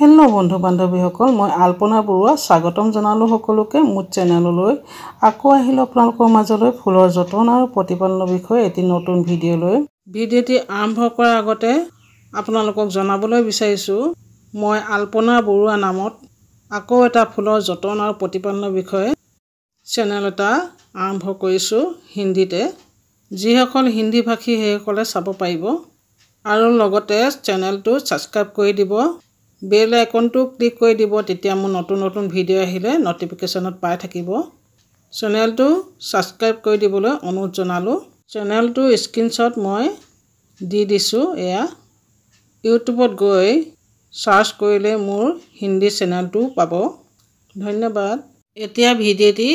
hello' বন্ধু বান্ধৱীসকল মই আল্পনা বৰুৱা স্বাগতম জনালোঁ সকলোকে মোৰ চেনেললৈ আকৌ আহিলোঁ আপোনালোকৰ মাজলৈ ফুলৰ যতন আৰু প্ৰতিপালনৰ বিষয়ে এটি নতুন ভিডিঅ'লৈ ভিডিঅ'টি আৰম্ভ কৰাৰ আগতে আপোনালোকক জনাবলৈ বিচাৰিছোঁ মই আল্পনা বৰুৱা নামত আকৌ এটা ফুলৰ যতন আৰু প্ৰতিপালনৰ বিষয়ে চেনেল এটা আৰম্ভ কৰিছোঁ হিন্দীতে যিসকল হিন্দীভাষী সেইসকলে চাব পাৰিব আৰু লগতে চেনেলটো ছাবস্ক্ৰাইব কৰি দিব বেল আইকনটো ক্লিক কৰি দিব তেতিয়া মোৰ নতুন নতুন ভিডিঅ' আহিলে ন'টিফিকেশ্যনত পাই থাকিব চেনেলটো ছাবস্ক্ৰাইব কৰি দিবলৈ অনুৰোধ জনালোঁ চেনেলটো স্ক্ৰীণশ্বট মই দি দিছোঁ এয়া ইউটিউবত গৈ চাৰ্চ কৰিলে মোৰ হিন্দী চেনেলটো পাব ধন্যবাদ এতিয়া ভিডিঅ'টি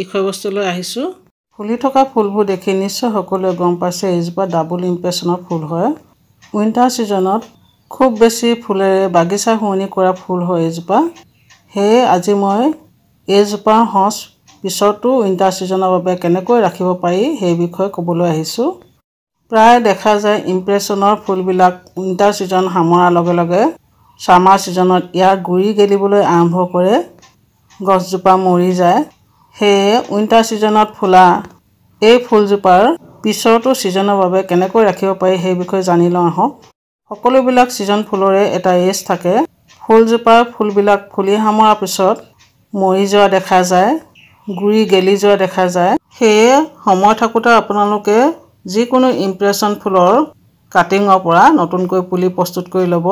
বিষয়বস্তুলৈ আহিছোঁ ফুলি থকা ফুলবোৰ দেখি নিশ্চয় সকলোৱে গম পাইছে এইজোপা ডাবল ইম্প্ৰেশ্যনৰ ফুল হয় উইণ্টাৰ ছিজনত খুব বেছি ফুলেৰে বাগিচা শুৱনি কৰা ফুল হয় এজোপা সেয়ে আজি মই এইজোপা সঁচ পিছতো উইণ্টাৰ ছিজনৰ বাবে কেনেকৈ ৰাখিব পাৰি সেই বিষয়ে ক'বলৈ আহিছোঁ প্ৰায় দেখা যায় ইম্প্ৰেশ্যনৰ ফুলবিলাক উইণ্টাৰ ছিজন সামৰাৰ লগে লগে ছামাৰ ছিজনত ইয়াৰ গুৰি গেলিবলৈ আৰম্ভ কৰে গছজোপা মৰি যায় সেয়ে উইণ্টাৰ ছিজনত ফুলা এই ফুলজোপাৰ পিছৰটো ছিজনৰ বাবে কেনেকৈ ৰাখিব পাৰি সেই বিষয়ে জানি লওঁ আহক সকলোবিলাক ছিজন ফুলৰে এটা এজ থাকে ফুলজোপাৰ ফুলবিলাক ফুলি সামৰাৰ পিছত মৰি যোৱা দেখা যায় গুৰি গেলি যোৱা দেখা যায় সেয়ে সময় থাকোঁতে আপোনালোকে যিকোনো ইমপ্ৰেশ্যন ফুলৰ কাটিঙৰ পৰা নতুনকৈ পুলি প্ৰস্তুত কৰি ল'ব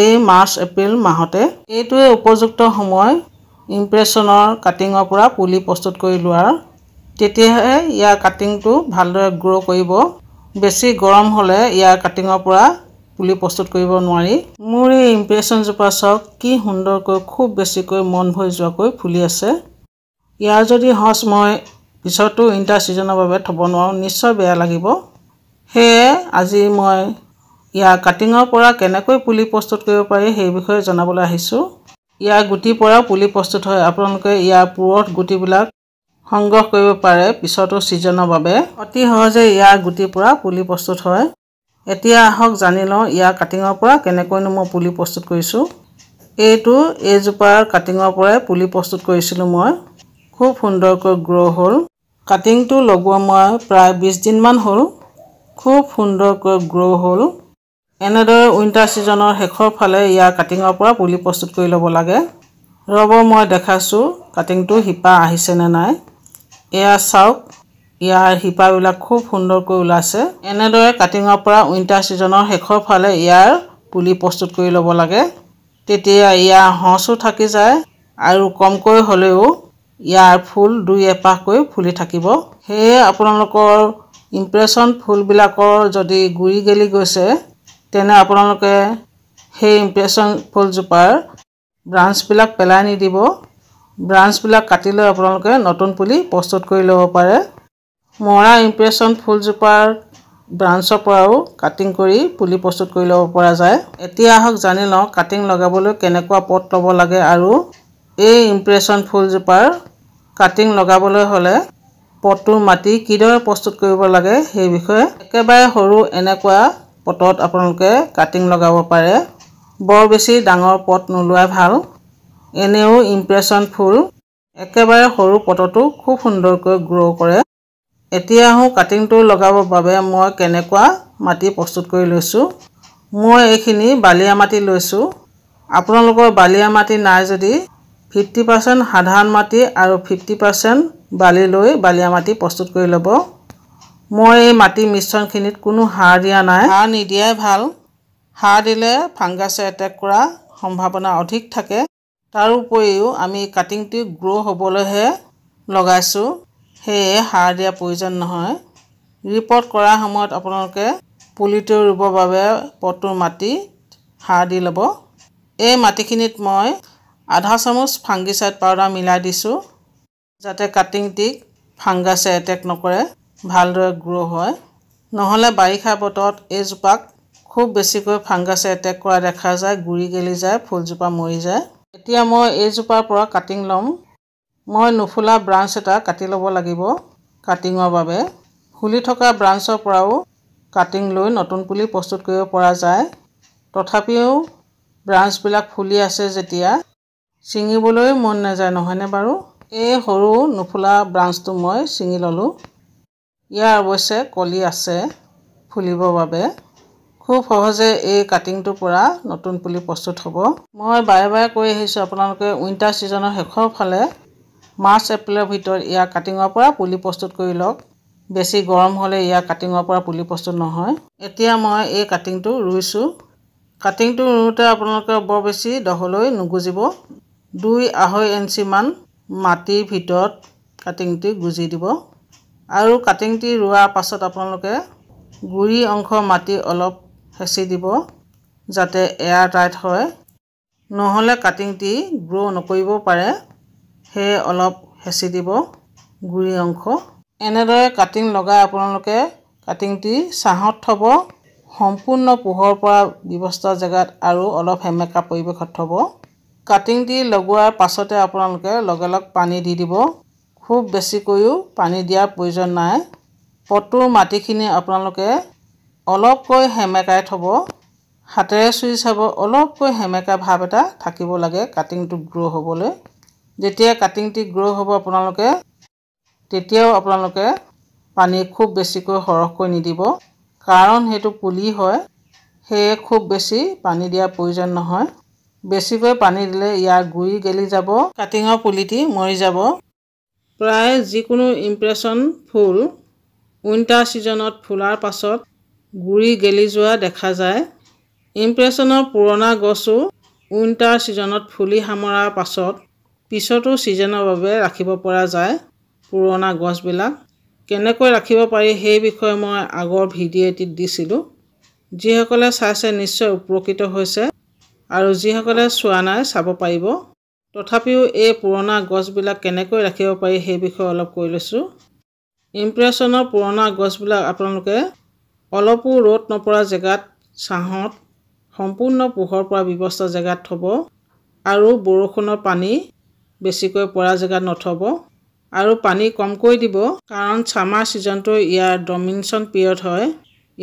এই মাৰ্চ এপ্ৰিল মাহতে এইটোৱে উপযুক্ত সময় ইমপ্ৰেশ্যনৰ কাটিঙৰ পৰা পুলি প্ৰস্তুত কৰি লোৱাৰ তেতিয়াহে ইয়াৰ কাটিংটো ভালদৰে গ্ৰ' কৰিব বেছি গৰম হ'লে ইয়াৰ কাটিঙৰ পৰা পুলি প্ৰস্তুত কৰিব নোৱাৰি মোৰ এই ইম্প্ৰেশ্যনজোপা চাওক কি সুন্দৰকৈ খুব বেছিকৈ মন ভৰি যোৱাকৈ ফুলি আছে ইয়াৰ যদি সঁচ মই পিছতো ইণ্টাৰ ছিজনৰ বাবে থ'ব নোৱাৰোঁ নিশ্চয় বেয়া লাগিব সেয়ে আজি মই ইয়াৰ কাটিঙৰ পৰা কেনেকৈ পুলি প্ৰস্তুত কৰিব পাৰি সেই বিষয়ে জনাবলৈ আহিছোঁ ইয়াৰ গুটিৰ পৰাও পুলি প্ৰস্তুত হয় আপোনালোকে ইয়াৰ পুৰঠ গুটিবিলাক সংগ্ৰহ কৰিব পাৰে পিছতো ছিজনৰ বাবে অতি সহজে ইয়াৰ গুটিৰ পৰা পুলি প্ৰস্তুত হয় এতিয়া আহক জানি লওঁ ইয়াৰ কাটিঙৰ পৰা কেনেকৈনো মই পুলি প্ৰস্তুত কৰিছোঁ এইটো এইজোপাৰ কাটিঙৰ পৰাই পুলি প্ৰস্তুত কৰিছিলোঁ মই খুব সুন্দৰকৈ গ্ৰ' হ'ল কাটিংটো লগোৱা মই প্ৰায় বিছ দিনমান হ'ল খুব সুন্দৰকৈ গ্ৰ' হ'ল এনেদৰে উইণ্টাৰ ছিজনৰ শেষৰ ফালে ইয়াৰ কাটিঙৰ পৰা পুলি প্ৰস্তুত কৰি ল'ব লাগে ৰ'ব মই দেখাইছোঁ কাটিংটো শিপা আহিছেনে নাই এয়া চাওক ইয়াৰ শিপাবিলাক খুব সুন্দৰকৈ ওলাইছে এনেদৰে কাটিঙৰ পৰা উইণ্টাৰ ছিজনৰ শেষৰ ফালে ইয়াৰ পুলি প্ৰস্তুত কৰি ল'ব লাগে তেতিয়া ইয়াৰ সঁচো থাকি যায় আৰু কমকৈ হ'লেও ইয়াৰ ফুল দুই এপাহকৈ ফুলি থাকিব সেয়ে আপোনালোকৰ ইমপ্ৰেশ্যন ফুলবিলাকৰ যদি গুৰি গেলি গৈছে তেনে আপোনালোকে সেই ইমপ্ৰেশ্যন ফুলজোপাৰ ব্ৰাঞ্চবিলাক পেলাই নিদিব ব্ৰাঞ্চবিলাক কাটি লৈ আপোনালোকে নতুন পুলি প্ৰস্তুত কৰি ল'ব পাৰে মৰা ইমপ্ৰেশ্যন ফুলজোপাৰ ব্ৰাঞ্চৰ পৰাও কাটিং কৰি পুলি প্ৰস্তুত কৰি ল'ব পৰা যায় এতিয়া আহক জানি লওঁ কাটিং লগাবলৈ কেনেকুৱা পথ ল'ব লাগে আৰু এই ইম্প্ৰেশ্যন ফুলজোপাৰ কাটিং লগাবলৈ হ'লে পটটোৰ মাটি কিদৰে প্ৰস্তুত কৰিব লাগে সেই বিষয়ে একেবাৰে সৰু এনেকুৱা পটত আপোনালোকে কাটিং লগাব পাৰে বৰ বেছি ডাঙৰ পট নোলোৱাই ভাল এনেও ইমপ্ৰেশ্যন ফুল একেবাৰে সৰু পটটো খুব সুন্দৰকৈ গ্ৰ' কৰে এতিয়া আহোঁ কাটিংটো লগাবৰ বাবে মই কেনেকুৱা মাটি প্ৰস্তুত কৰি লৈছোঁ মই এইখিনি বালিয়া মাটি লৈছোঁ আপোনালোকৰ বালিয়া মাটি নাই যদি ফিফটি পাৰ্চেণ্ট সাধাৰণ মাটি আৰু ফিফটি পাৰ্চেণ্ট বালি লৈ বালিয়া মাটি প্ৰস্তুত কৰি ল'ব মই এই মাটি মিশ্ৰণখিনিত কোনো সাৰ দিয়া নাই সাৰ নিদিয়াই ভাল সাৰ দিলে ফাংগাছে এটেক কৰা সম্ভাৱনা অধিক থাকে তাৰোপৰিও আমি কাটিংটো গ্ৰ' হ'বলৈহে লগাইছোঁ সেয়ে সাৰ দিয়া প্ৰয়োজন নহয় ৰিপৰ্ট কৰাৰ সময়ত আপোনালোকে পুলিটো ৰুবৰ বাবে পটুৰ মাটিত সাৰ দি ল'ব এই মাটিখিনিত মই আধা চামুচ ফাংগিচাইড পাউডাৰ মিলাই দিছোঁ যাতে কাটিংটিক ফাংগাছে এটেক নকৰে ভালদৰে গ্ৰ' হয় নহ'লে বাৰিষা বতৰত এইজোপাক খুব বেছিকৈ ফাংগাছে এটেক কৰা দেখা যায় গুৰি গেলি যায় ফুলজোপা মৰি যায় এতিয়া মই এইজোপাৰ পৰা কাটিং ল'ম মই নুফুলা ব্ৰাঞ্চ এটা কাটি ল'ব লাগিব কাটিঙৰ বাবে ফুলি থকা ব্ৰাঞ্চৰ পৰাও কাটিং লৈ নতুন পুলি প্ৰস্তুত কৰিব পৰা যায় তথাপিও ব্ৰাঞ্চবিলাক ফুলি আছে যেতিয়া ছিঙিবলৈ মন নাযায় নহয়নে বাৰু এই সৰু নুফুলা ব্ৰাঞ্চটো মই ছিঙি ল'লোঁ ইয়াৰ অৱশ্যে কলি আছে ফুলিবৰ বাবে খুব সহজে এই কাটিংটোৰ পৰা নতুন পুলি প্ৰস্তুত হ'ব মই বাৰে বাৰে কৈ আহিছোঁ আপোনালোকে উইণ্টাৰ ছিজনৰ শেষৰ ফালে মাৰ্চ এপ্ৰিলৰ ভিতৰত ইয়াৰ কাটিঙৰ পৰা পুলি প্ৰস্তুত কৰি লওক বেছি গৰম হ'লে ইয়াৰ কাটিঙৰ পৰা পুলি প্ৰস্তুত নহয় এতিয়া মই এই কাটিংটো ৰুইছোঁ কাটিংটো ৰুওঁতে আপোনালোকে বৰ বেছি দহলৈ নুগুজিব দুই আঢ়ৈ ইঞ্চিমান মাটিৰ ভিতৰত কাটিংটি গুজি দিব আৰু কাটিংটি ৰোৱাৰ পাছত আপোনালোকে গুৰি অংশ মাটি অলপ হেঁচি দিব যাতে এয়াৰ টাইট হয় নহ'লে কাটিংটি গ্ৰ' নকৰিব পাৰে সেয়ে অলপ হেঁচি দিব গুড়ি অংশ এনেদৰে কাটিং লগাই আপোনালোকে কাটিংটি ছাঁহত থ'ব সম্পূৰ্ণ পোহৰ পৰা ব্যৱস্থা জেগাত আৰু অলপ সেমেকা পৰিৱেশত থ'ব কাটিংটি লগোৱাৰ পাছতে আপোনালোকে লগে লগ পানী দি দিব খুব বেছিকৈও পানী দিয়াৰ প্ৰয়োজন নাই পটুৰ মাটিখিনি আপোনালোকে অলপকৈ সেমেকাই থ'ব হাতেৰে চুই চাব অলপকৈ সেমেকা ভাৱ এটা থাকিব লাগে কাটিংটো গ্ৰ' হ'বলৈ যেতিয়া কাটিংটি গ্ৰ' হ'ব আপোনালোকে তেতিয়াও আপোনালোকে পানী খুব বেছিকৈ সৰহকৈ নিদিব কাৰণ সেইটো পুলি হয় সেয়ে খুব বেছি পানী দিয়াৰ প্ৰয়োজন নহয় বেছিকৈ পানী দিলে ইয়াৰ গুৰি গেলি যাব কাটিঙৰ পুলিটি মৰি যাব প্ৰায় যিকোনো ইমপ্ৰেশ্যন ফুল উইণ্টাৰ ছিজনত ফুলাৰ পাছত গুৰি গেলি যোৱা দেখা যায় ইমপ্ৰেশ্যনৰ পুৰণা গছো উইণ্টাৰ ছিজনত ফুলি সামৰাৰ পাছত পিছতো ছিজনৰ বাবে ৰাখিব পৰা যায় পুৰণা গছবিলাক কেনেকৈ ৰাখিব পাৰি সেই বিষয়ে মই আগৰ ভিডিঅ' এটিত দিছিলোঁ যিসকলে চাইছে নিশ্চয় উপকৃত হৈছে আৰু যিসকলে চোৱা নাই চাব পাৰিব তথাপিও এই পুৰণা গছবিলাক কেনেকৈ ৰাখিব পাৰি সেই বিষয়ে অলপ কৈ লৈছোঁ ইম্প্ৰেশ্যনৰ পুৰণা গছবিলাক আপোনালোকে অলপো ৰ'দ নপৰা জেগাত ছাঁহত সম্পূৰ্ণ পোহৰ পৰা ব্যৱস্থা জেগাত থ'ব আৰু বৰষুণৰ পানী বেছিকৈ পৰা জেগাত নথ'ব আৰু পানী কমকৈ দিব কাৰণ ছামাৰ ছিজনটো ইয়াৰ ডমিনেশ্যন পিৰিয়ড হয়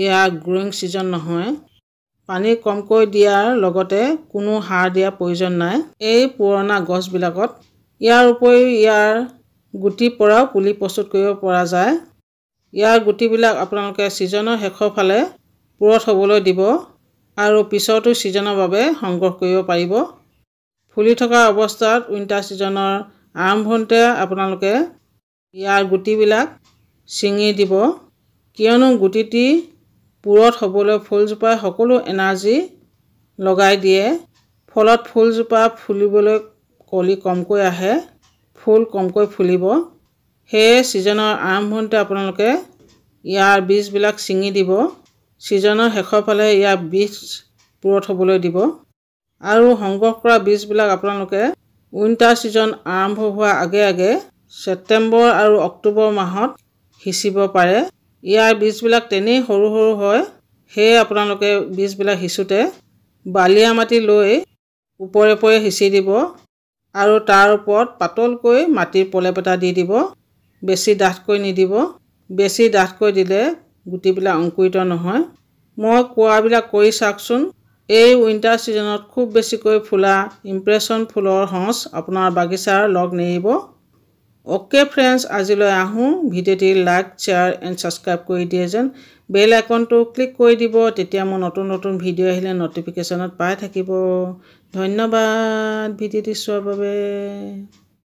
ইয়াৰ গ্ৰয়িং ছিজন নহয় পানী কমকৈ দিয়াৰ লগতে কোনো সাৰ দিয়াৰ প্ৰয়োজন নাই এই পুৰণা গছবিলাকত ইয়াৰ উপৰিও ইয়াৰ গুটিৰ পৰাও পুলি প্ৰস্তুত কৰিব পৰা যায় ইয়াৰ গুটিবিলাক আপোনালোকে ছিজনৰ শেষৰ ফালে পূৰঠ হ'বলৈ দিব আৰু পিছতো ছিজনৰ বাবে সংগ্ৰহ কৰিব পাৰিব ফুলি থকা অৱস্থাত উইণ্টাৰ ছিজনৰ আৰম্ভণিতে আপোনালোকে ইয়াৰ গুটিবিলাক ছিঙি দিব কিয়নো গুটিটি পূৰত হ'বলৈ ফুলজোপাই সকলো এনাৰ্জি লগাই দিয়ে ফলত ফুলজোপা ফুলিবলৈ কলি কমকৈ আহে ফুল কমকৈ ফুলিব সেয়ে ছিজনৰ আৰম্ভণিতে আপোনালোকে ইয়াৰ বীজবিলাক ছিঙি দিব ছিজনৰ শেষৰ ফালে ইয়াৰ বীজ পূৰঠ হ'বলৈ দিব আৰু সংগ্ৰহ কৰা বীজবিলাক আপোনালোকে উইণ্টাৰ ছিজন আৰম্ভ হোৱাৰ আগে আগে ছেপ্টেম্বৰ আৰু অক্টোবৰ মাহত সিঁচিব পাৰে ইয়াৰ বীজবিলাক তেনেই সৰু সৰু হয় সেয়ে আপোনালোকে বীজবিলাক সিঁচোতে বালিয়া মাটি লৈ ওপৰে পৰে সিঁচি দিব আৰু তাৰ ওপৰত পাতলকৈ মাটিৰ প্ৰলেপ এটা দি দিব বেছি ডাঠকৈ নিদিব বেছি ডাঠকৈ দিলে গুটিবিলাক অংকুৰিত নহয় মই কোৱাবিলাক কৰি চাওকচোন এই উইণ্টাৰ ছিজনত খুব বেছিকৈ ফুলা ইম্প্ৰেশ্যন ফুলৰ সঁচ আপোনাৰ বাগিচাৰ লগ নেৰিব অ'কে ফ্ৰেণ্ডছ আজিলৈ আহোঁ ভিডিঅ'টি লাইক শ্বেয়াৰ এণ্ড ছাবস্ক্ৰাইব কৰি দিয়ে যেন বেল আইকনটো ক্লিক কৰি দিব তেতিয়া মোৰ নতুন নতুন ভিডিঅ' আহিলে নটিফিকেশ্যনত পাই থাকিব ধন্যবাদ ভিডিঅ'টি চোৱাৰ বাবে